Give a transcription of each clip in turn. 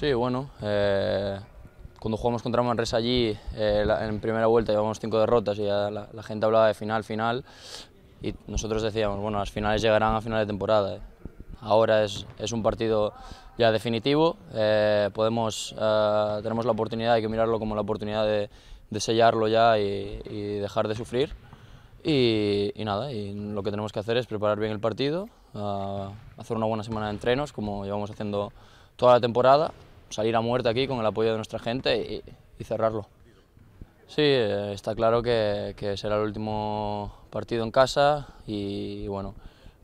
Sí, bueno, eh, cuando jugamos contra Manresa allí, eh, en primera vuelta llevamos cinco derrotas y la, gente hablaba de final, final, y nosotros decíamos, bueno, las finales llegarán a final de temporada. Eh. Ahora es, es, un partido ya definitivo, podemos, tenemos la oportunidad, hay que mirarlo como la oportunidad de, sellarlo ya y, dejar de sufrir. Y, y, nada, y lo que tenemos que hacer es preparar bien el partido, hacer una buena semana de entrenos, como llevamos haciendo toda la temporada, salir a muerte aquí con el apoyo de nuestra gente y, cerrarlo. Sí, eh, está claro que, será el último partido en casa y, bueno,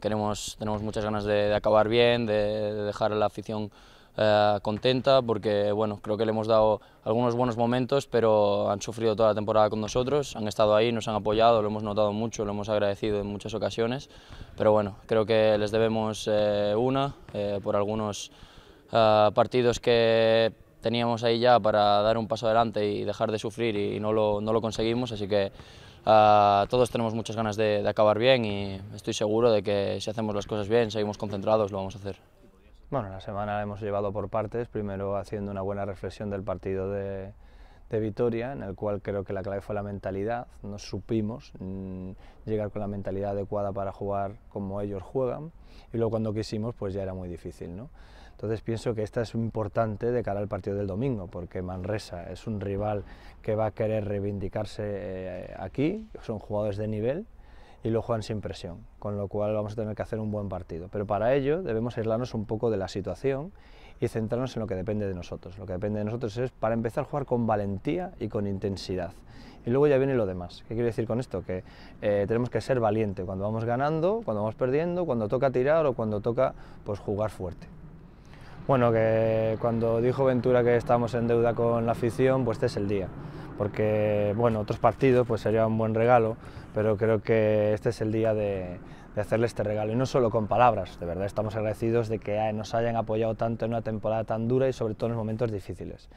queremos, tenemos muchas ganas de, acabar bien, de, dejar a la afición eh, contenta porque, bueno, creo que le hemos dado algunos buenos momentos, pero han sufrido toda la temporada con nosotros, han estado ahí, nos han apoyado, lo hemos notado mucho, lo hemos agradecido en muchas ocasiones, pero bueno, creo que les debemos eh, una por algunos eh, partidos que teníamos ahí ya para dar un paso adelante y dejar de sufrir y no lo, conseguimos, así que eh, todos tenemos muchas ganas de, de, acabar bien y estoy seguro de que si hacemos las cosas bien, seguimos concentrados, lo vamos a hacer. Bueno, la semana la hemos llevado por partes, primero haciendo una buena reflexión del partido de, de Vitoria, en el cual creo que la clave fue la mentalidad. No supimos mm, llegar con la mentalidad adecuada para jugar como ellos juegan y luego cuando quisimos pues ya era muy difícil. ¿no? Entonces pienso que esta es importante de cara al partido del domingo, porque Manresa es un rival que va a querer reivindicarse eh, aquí, son jugadores de nivel y lo juegan sin presión, con lo cual vamos a tener que hacer un buen partido. Pero para ello debemos aislarnos un poco de la situación y centrarnos en lo que depende de nosotros. Lo que depende de nosotros es, para empezar, a jugar con valentía y con intensidad. Y luego ya viene lo demás. ¿Qué quiero decir con esto? Que eh, tenemos que ser valientes cuando vamos ganando, cuando vamos perdiendo, cuando toca tirar o cuando toca pues, jugar fuerte. Bueno, que cuando dijo Ventura que estamos en deuda con la afición, pues este es el día. Porque, bueno, otros partidos pues sería un buen regalo, pero creo que este es el día de, de hacerle este regalo. Y no solo con palabras, de verdad estamos agradecidos de que nos hayan apoyado tanto en una temporada tan dura y sobre todo en momentos difíciles.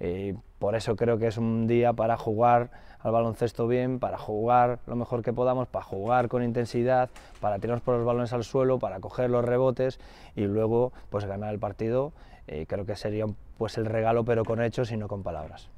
Eh, por eso creo que es un día para jugar al baloncesto bien, para jugar lo mejor que podamos, para jugar con intensidad, para tirarnos por los balones al suelo, para coger los rebotes y luego pues ganar el partido. Eh, creo que sería pues el regalo, pero con hechos y no con palabras.